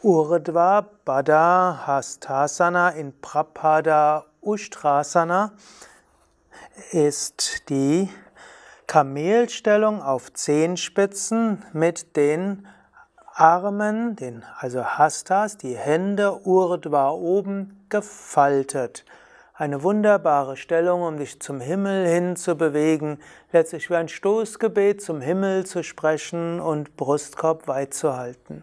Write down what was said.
Urdhva Bada Hastasana in Prapada Ustrasana ist die Kamelstellung auf Zehenspitzen mit den Armen, den, also Hastas, die Hände Urdhva oben gefaltet. Eine wunderbare Stellung, um dich zum Himmel hin zu bewegen, letztlich wie ein Stoßgebet zum Himmel zu sprechen und Brustkorb weit zu halten.